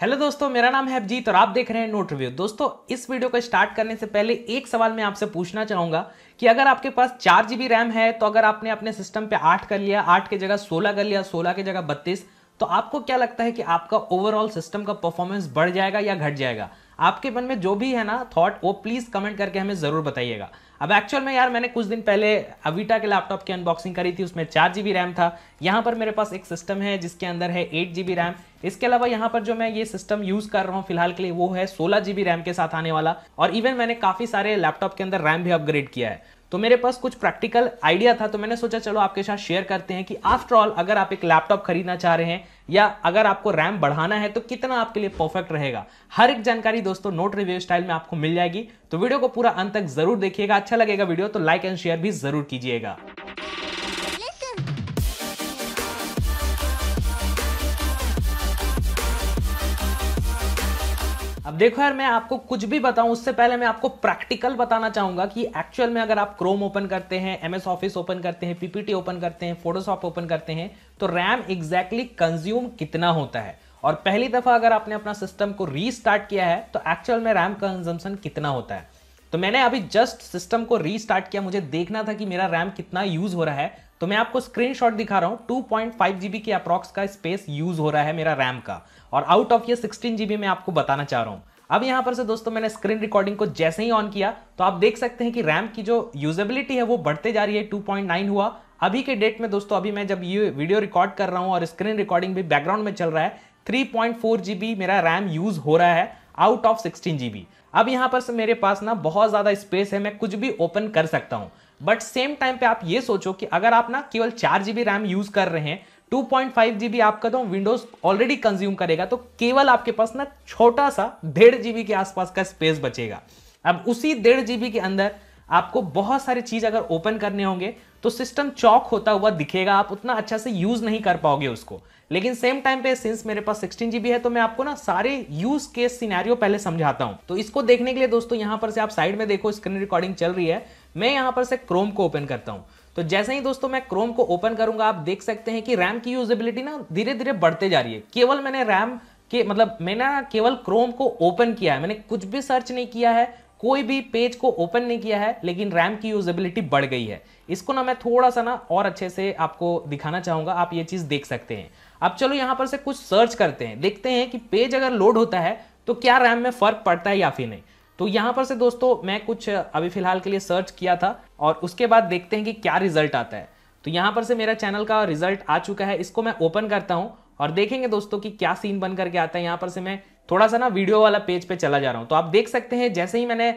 hello दोस्तों मेरा नाम है अभिजीत और आप देख रहे हैं नोट रिव्यू दोस्तों इस वीडियो को स्टार्ट करने से पहले एक सवाल मैं आपसे पूछना चाहूँगा कि अगर आपके पास चार जी रैम है तो अगर आपने अपने सिस्टम पे आठ कर लिया आठ की जगह सोलह कर लिया सोलह की जगह बत्तीस तो आपको क्या लगता है कि आपका ओवरऑल सिस्टम का परफॉर्मेंस बढ़ जाएगा या घट जाएगा आपके मन में जो भी है ना थॉट वो प्लीज़ कमेंट करके हमें ज़रूर बताइएगा अब एक्चुअल में यार मैंने कुछ दिन पहले अविटा के लैपटॉप की अनबॉक्सिंग करी थी उसमें चार जी रैम था यहाँ पर मेरे पास एक सिस्टम है जिसके अंदर है एट जी रैम इसके अलावा यहाँ पर जो मैं ये सिस्टम यूज़ कर रहा हूँ फिलहाल के लिए वो है सोलह जी रैम के साथ आने वाला और इवन मैंने काफ़ी सारे लैपटॉप के अंदर रैम भी अपग्रेड किया है तो मेरे पास कुछ प्रैक्टिकल आइडिया था तो मैंने सोचा चलो आपके साथ शेयर करते हैं कि आफ्टर ऑल अगर आप एक लैपटॉप खरीदना चाह रहे हैं या अगर आपको रैम बढ़ाना है तो कितना आपके लिए परफेक्ट रहेगा हर एक जानकारी दोस्तों नोट रिव्यू स्टाइल में आपको मिल जाएगी तो वीडियो को पूरा अंत तक जरूर देखिएगा अच्छा लगेगा वीडियो तो लाइक एंड शेयर भी जरूर कीजिएगा देखो यार मैं आपको कुछ भी बताऊं उससे पहले मैं आपको प्रैक्टिकल बताना चाहूंगा कि एक्चुअल में अगर आप क्रोम ओपन करते हैं एमएस ऑफिस ओपन करते हैं पीपीटी ओपन करते हैं फोटोशॉप ओपन करते हैं तो रैम एग्जैक्टली कंज्यूम कितना होता है और पहली दफा अगर आपने अपना सिस्टम को रीस्टार्ट किया है तो एक्चुअल में रैम कंजम्पन कितना होता है तो मैंने अभी जस्ट सिस्टम को रीस्टार्ट किया मुझे देखना था कि मेरा रैम कितना यूज हो रहा है तो मैं आपको स्क्रीनशॉट दिखा रहा हूँ टू पॉइंट फाइव जीबी के अप्रॉक्स का स्पेस यूज हो रहा है मेरा रैम का और आउट ऑफ ये सिक्सटीन जीबी मैं आपको बताना चाह रहा हूँ अब यहाँ पर से दोस्तों मैंने स्क्रीन रिकॉर्डिंग को जैसे ही ऑन किया तो आप देख सकते हैं कि रैम की जो यूजेबिलिटी है वो बढ़ते जा रही है टू हुआ अभी के डेट में दोस्तों अभी मैं जब ये वीडियो रिकॉर्ड कर रहा हूँ और स्क्रीन रिकॉर्डिंग भी बैकग्राउंड में चल रहा है थ्री जीबी मेरा रैम यूज हो रहा है आउट ऑफ सिक्सटीन जीबी अब यहाँ पर से मेरे पास ना बहुत ज़्यादा स्पेस है मैं कुछ भी ओपन कर सकता हूँ बट सेम टाइम पे आप ये सोचो कि अगर आप ना केवल चार जीबी रैम यूज कर रहे हैं 2.5 जीबी आपका तो विंडोज ऑलरेडी कंज्यूम करेगा तो केवल आपके पास ना छोटा सा डेढ़ जीबी के आसपास का स्पेस बचेगा अब उसी डेढ़ जीबी के अंदर आपको बहुत सारी चीज अगर ओपन करने होंगे तो सिस्टम चौक होता हुआ दिखेगा आप उतना अच्छा से यूज नहीं कर पाओगे उसको लेकिन सेम टाइम पे सिंस मेरे पास सिक्सटीन जीबी है तो मैं आपको ना सारे यूज केस सिनेरियो पहले समझाता हूं तो इसको देखने के लिए दोस्तों यहां पर से आप साइड में देखो स्क्रीन रिकॉर्डिंग चल रही है मैं यहां पर से क्रोम को ओपन करता हूँ तो जैसे ही दोस्तों मैं क्रोम को ओपन करूंगा आप देख सकते हैं कि रैम की यूजेबिलिटी ना धीरे धीरे बढ़ते जा रही है केवल मैंने रैम के मतलब मैंने केवल क्रोम को ओपन किया है मैंने कुछ भी सर्च नहीं किया है कोई भी पेज को ओपन नहीं किया है लेकिन रैम की यूजेबिलिटी बढ़ गई है इसको ना मैं थोड़ा सा ना और अच्छे से आपको दिखाना चाहूंगा आप ये चीज़ देख सकते हैं अब चलो यहाँ पर से कुछ सर्च करते हैं देखते हैं कि पेज अगर लोड होता है तो क्या रैम में फ़र्क पड़ता है या फिर नहीं तो यहां पर से दोस्तों मैं कुछ अभी फिलहाल के लिए सर्च किया था और उसके बाद देखते हैं कि क्या रिजल्ट आता है तो यहां पर से मेरा चैनल का रिजल्ट आ चुका है इसको मैं ओपन करता हूं और देखेंगे दोस्तों कि क्या सीन बन करके आता है यहां पर से मैं थोड़ा सा ना वीडियो वाला पेज पे चला जा रहा हूं तो आप देख सकते हैं जैसे ही मैंने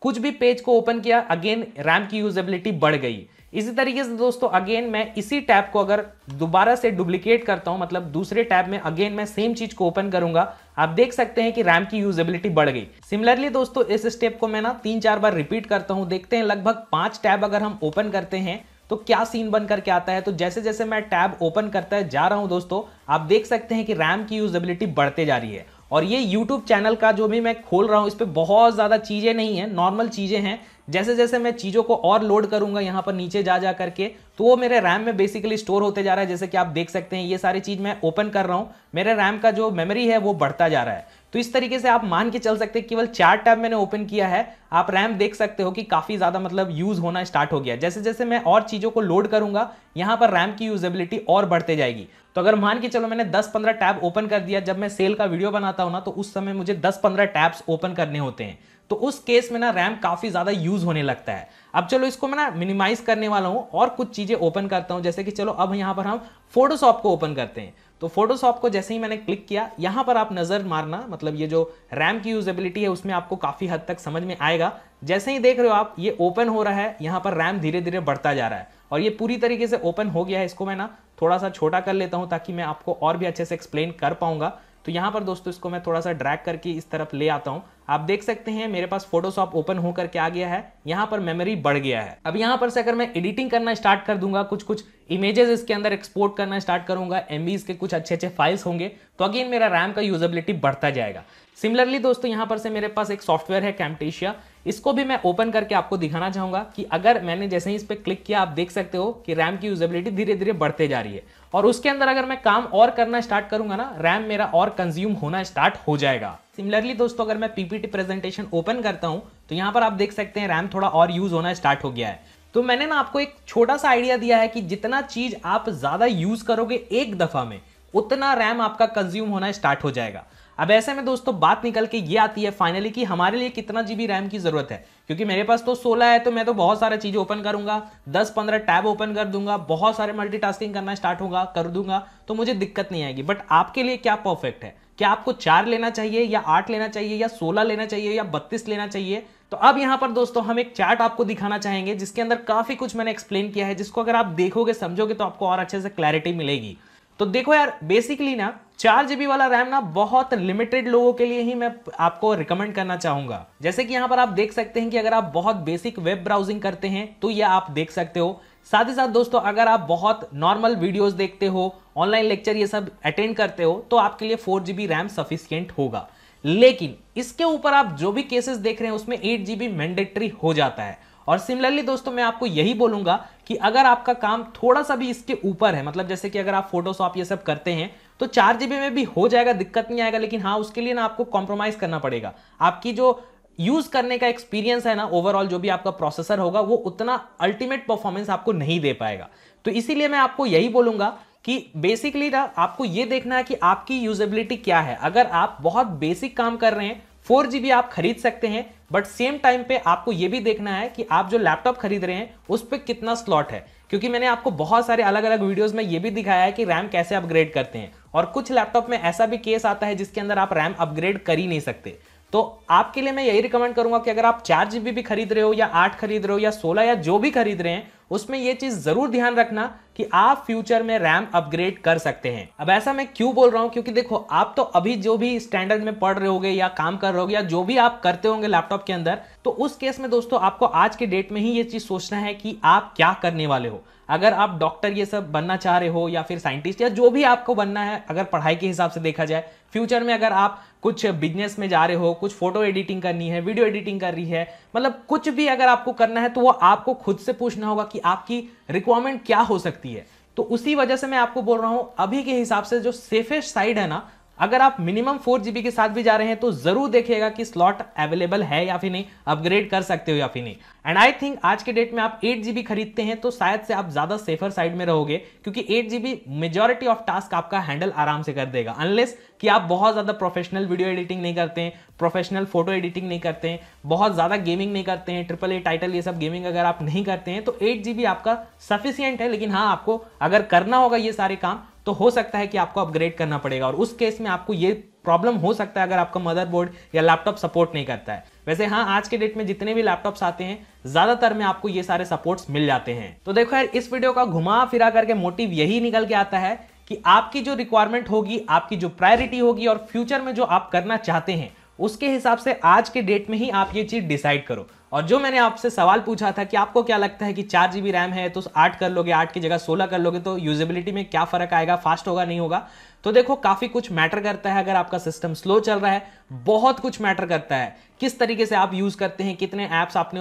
कुछ भी पेज को ओपन किया अगेन रैम की यूजेबिलिटी बढ़ गई इसी तरीके से दोस्तों अगेन मैं इसी टैब को अगर दोबारा से डुप्लीकेट करता हूं मतलब दूसरे टैब में अगेन मैं सेम चीज को ओपन करूंगा आप देख सकते हैं कि रैम की यूजेबिलिटी बढ़ गई सिमिलरली दोस्तों इस स्टेप को मैं ना तीन चार बार रिपीट करता हूं देखते हैं लगभग पांच टैब अगर हम ओपन करते हैं तो क्या सीन बन करके आता है तो जैसे जैसे मैं टैब ओपन करता है जा रहा हूं दोस्तों आप देख सकते हैं कि रैम की यूजेबिलिटी बढ़ते जा रही है और ये YouTube चैनल का जो भी मैं खोल रहा हूँ इस पर बहुत ज़्यादा चीज़ें नहीं है नॉर्मल चीज़ें हैं जैसे जैसे मैं चीज़ों को और लोड करूंगा यहाँ पर नीचे जा जा करके तो वो मेरे रैम में बेसिकली स्टोर होते जा रहा है जैसे कि आप देख सकते हैं ये सारी चीज़ मैं ओपन कर रहा हूँ मेरे रैम का जो मेमोरी है वो बढ़ता जा रहा है तो इस तरीके से आप मान के चल सकते हैं केवल चार टैब मैंने ओपन किया है आप रैम देख सकते हो कि काफ़ी ज़्यादा मतलब यूज़ होना स्टार्ट हो गया जैसे जैसे मैं और चीज़ों को लोड करूंगा यहाँ पर रैम की यूजेबिलिटी और बढ़ते जाएगी तो अगर मान के चलो मैंने 10-15 टैब ओपन कर दिया जब मैं सेल का वीडियो बनाता हूँ ना तो उस समय मुझे दस पंद्रह टैब्स ओपन करने होते हैं तो उस केस में ना रैम काफ़ी ज़्यादा यूज़ होने लगता है अब चलो इसको मैं ना मिनिमाइज करने वाला हूं और कुछ चीज़ें ओपन करता हूं जैसे कि चलो अब यहां पर हम फोटोशॉप को ओपन करते हैं तो फोटोशॉप को जैसे ही मैंने क्लिक किया यहां पर आप नज़र मारना मतलब ये जो रैम की यूजेबिलिटी है उसमें आपको काफ़ी हद तक समझ में आएगा जैसे ही देख रहे हो आप ये ओपन हो रहा है यहां पर रैम धीरे धीरे बढ़ता जा रहा है और ये पूरी तरीके से ओपन हो गया है इसको मैं ना थोड़ा सा छोटा कर लेता हूं ताकि मैं आपको और भी अच्छे से एक्सप्लेन कर पाऊंगा तो यहां पर दोस्तों इसको मैं थोड़ा सा ड्रैग करके इस तरफ ले आता हूँ आप देख सकते हैं मेरे पास फोटोशॉप ओपन होकर के आ गया है यहाँ पर मेमोरी बढ़ गया है अब यहाँ पर से अगर मैं एडिटिंग करना स्टार्ट कर दूंगा कुछ कुछ इमेजेस इसके अंदर एक्सपोर्ट करना स्टार्ट करूंगा एम के कुछ अच्छे अच्छे फाइल्स होंगे तो अगेन मेरा रैम का यूजेबिलिटी बढ़ता जाएगा सिमिलरली दोस्तों यहाँ पर से मेरे पास एक सॉफ्टवेयर है कैम्पटेशिया इसको भी मैं ओपन करके आपको दिखाना चाहूंगा कि अगर मैंने जैसे ही इस पर क्लिक किया आप देख सकते हो कि रैम की यूजेबिलिटी धीरे धीरे बढ़ते जा रही है और उसके अंदर अगर मैं काम और करना स्टार्ट करूंगा ना रैम मेरा और कंज्यूम होना स्टार्ट हो जाएगा सिमिलरली दोस्तों अगर मैं पीपीटी प्रेजेंटेशन ओपन करता हूँ तो यहाँ पर आप देख सकते हैं रैम थोड़ा और यूज होना स्टार्ट हो गया है तो मैंने ना आपको एक छोटा सा आइडिया दिया है कि जितना चीज आप ज्यादा यूज करोगे एक दफा में उतना रैम आपका कंज्यूम होना स्टार्ट हो जाएगा अब ऐसे में दोस्तों बात निकल के ये आती है फाइनली कि हमारे लिए कितना जीबी रैम की जरूरत है क्योंकि मेरे पास तो 16 है तो मैं तो बहुत सारा चीज़ें ओपन करूंगा 10-15 टैब ओपन कर दूंगा बहुत सारे मल्टीटास्किंग करना स्टार्ट होगा कर दूंगा तो मुझे दिक्कत नहीं आएगी बट आपके लिए क्या परफेक्ट है क्या आपको चार लेना चाहिए या आठ लेना चाहिए या सोलह लेना चाहिए या बत्तीस लेना चाहिए तो अब यहाँ पर दोस्तों हम एक चार्ट आपको दिखाना चाहेंगे जिसके अंदर काफी कुछ मैंने एक्सप्लेन किया है जिसको अगर आप देखोगे समझोगे तो आपको और अच्छे से क्लैरिटी मिलेगी तो देखो यार बेसिकली ना चार जीबी वाला रैम ना बहुत लिमिटेड लोगों के लिए ही मैं आपको रिकमेंड करना चाहूंगा जैसे कि यहां पर आप देख सकते हैं कि अगर आप बहुत बेसिक वेब ब्राउजिंग करते हैं तो यह आप देख सकते हो साथ ही साथ दोस्तों अगर आप बहुत नॉर्मल वीडियोस देखते हो ऑनलाइन लेक्चर ये सब अटेंड करते हो तो आपके लिए फोर जीबी रैम सफिशियंट होगा लेकिन इसके ऊपर आप जो भी केसेस देख रहे हैं उसमें एट जीबी मैंडेटरी हो जाता है और सिमिलरली दोस्तों मैं आपको यही बोलूंगा कि अगर आपका काम थोड़ा सा भी इसके ऊपर है मतलब जैसे कि अगर आप फोटोशॉप ये सब करते हैं तो चार जीबी में भी हो जाएगा दिक्कत नहीं आएगा लेकिन हाँ उसके लिए ना आपको कॉम्प्रोमाइज करना पड़ेगा आपकी जो यूज करने का एक्सपीरियंस है ना ओवरऑल जो भी आपका प्रोसेसर होगा वो उतना अल्टीमेट परफॉर्मेंस आपको नहीं दे पाएगा तो इसीलिए मैं आपको यही बोलूंगा कि बेसिकली ना आपको ये देखना है कि आपकी यूजेबिलिटी क्या है अगर आप बहुत बेसिक काम कर रहे हैं फोर जीबी आप खरीद सकते हैं बट सेम टाइम पे आपको ये भी देखना है कि आप जो लैपटॉप खरीद रहे हैं उस पर कितना स्लॉट है क्योंकि मैंने आपको बहुत सारे अलग अलग वीडियोस में ये भी दिखाया है कि रैम कैसे अपग्रेड करते हैं और कुछ लैपटॉप में ऐसा भी केस आता है जिसके अंदर आप रैम अपग्रेड कर ही नहीं सकते तो आपके लिए मैं यही रिकमेंड करूंगा कि अगर आप चार जीबी भी खरीद रहे हो या आठ खरीद रहे हो या सोलह या जो भी खरीद रहे हैं उसमें ये चीज जरूर ध्यान रखना कि आप फ्यूचर में रैम अपग्रेड कर सकते हैं अब ऐसा मैं क्यों बोल रहा हूं क्योंकि देखो आप तो अभी जो भी स्टैंडर्ड में पढ़ रहे होगे या काम कर रहे होगे या जो भी आप करते होंगे लैपटॉप के अंदर तो उस केस में दोस्तों आपको आज के डेट में ही ये चीज सोचना है कि आप क्या करने वाले हो अगर आप डॉक्टर ये सब बनना चाह रहे हो या फिर साइंटिस्ट या जो भी आपको बनना है अगर पढ़ाई के हिसाब से देखा जाए फ्यूचर में अगर आप कुछ बिजनेस में जा रहे हो कुछ फोटो एडिटिंग करनी है वीडियो एडिटिंग कर रही है मतलब कुछ भी अगर आपको करना है तो वो आपको खुद से पूछना होगा कि आपकी रिक्वायरमेंट क्या हो सकती है तो उसी वजह से मैं आपको बोल रहा हूं अभी के हिसाब से जो सेफेस्ट साइड है ना अगर आप मिनिमम फोर जीबी के साथ भी जा रहे हैं तो जरूर देखिएगा कि स्लॉट अवेलेबल है या फिर नहीं अपग्रेड कर सकते हो या फिर नहीं एंड आई थिंक आज के डेट में आप एट जीबी खरीदते हैं तो शायद से आप ज्यादा सेफर साइड में रहोगे क्योंकि eight GB majority of task आपका हैंडल आराम से कर देगा अनलेस कि आप बहुत ज़्यादा प्रोफेशनल वीडियो एडिटिंग नहीं करते हैं प्रोफेशनल फोटो एडिटिंग नहीं करते हैं बहुत ज़्यादा गेमिंग नहीं करते हैं ट्रिपल ए टाइटल ये सब गेमिंग अगर आप नहीं करते हैं तो एट आपका सफिशियंट है लेकिन हाँ आपको अगर करना होगा ये सारे काम तो हो सकता है कि आपको अपग्रेड करना पड़ेगा और उस केस में आपको ये प्रॉब्लम हो सकता है अगर आपका मदरबोर्ड या लैपटॉप सपोर्ट नहीं करता है वैसे हाँ आज के डेट में जितने भी लैपटॉप्स आते हैं ज्यादातर में आपको ये सारे सपोर्ट्स मिल जाते हैं तो देखो यार इस वीडियो का घुमा फिरा करके मोटिव यही निकल के आता है कि आपकी जो रिक्वायरमेंट होगी आपकी जो प्रायोरिटी होगी और फ्यूचर में जो आप करना चाहते हैं उसके हिसाब से आज के डेट में ही आप ये चीज़ डिसाइड करो और जो मैंने आपसे सवाल पूछा था कि आपको क्या लगता है कि चार जी रैम है तो आठ कर लोगे आठ की जगह सोलह कर लोगे तो यूजेबिलिटी में क्या फ़र्क आएगा फास्ट होगा नहीं होगा तो देखो काफ़ी कुछ मैटर करता है अगर आपका सिस्टम स्लो चल रहा है बहुत कुछ मैटर करता है किस तरीके से आप यूज़ करते हैं कितने ऐप्स आपने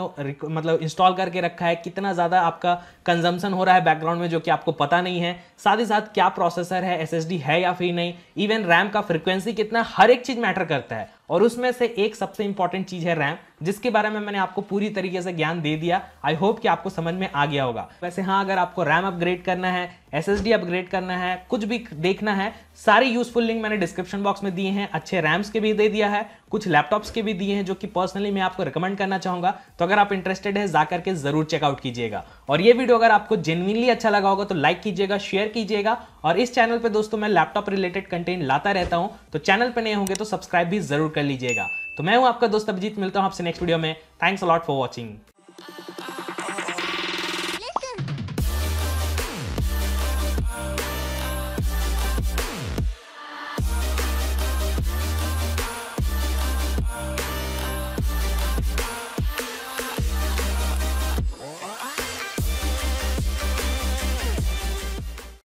मतलब इंस्टॉल करके रखा है कितना ज़्यादा आपका कंजम्पशन हो रहा है बैकग्राउंड में जो कि आपको पता नहीं है साथ ही साथ क्या प्रोसेसर है एस है या फिर नहीं इवन रैम का फ्रिक्वेंसी कितना हर एक चीज़ मैटर करता है और उसमें से एक सबसे इंपॉर्टेंट चीज है रैम जिसके बारे में मैंने आपको पूरी तरीके से ज्ञान दे दिया आई होप कि आपको समझ में आ गया होगा वैसे हाँ अगर आपको रैम अपग्रेड करना है एस अपग्रेड करना है कुछ भी देखना है सारी यूजफुल लिंक मैंने डिस्क्रिप्शन बॉक्स में दिए हैं अच्छे रैम्स के भी दे दिया है कुछ लैपटॉप्स के भी दिए हैं जो कि पर्सनली मैं आपको रिकमेंड करना चाहूंगा तो अगर आप इंटरेस्टेड है जाकर के ज़रूर चेकआउट कीजिएगा और ये वीडियो अगर आपको जेनविनली अच्छा लगा होगा तो लाइक कीजिएगा शेयर कीजिएगा और इस चैनल पर दोस्तों मैं लैपटॉप रिलेटेड कंटेंट लाता रहता हूँ तो चैनल पर नहीं होंगे तो सब्सक्राइब भी जरूर कर लीजिएगा तो मैं हूं आपका दोस्त अभिजीत मिलता हूं आपसे नेक्स्ट वीडियो में थैंक्स अलॉट फॉर वॉचिंग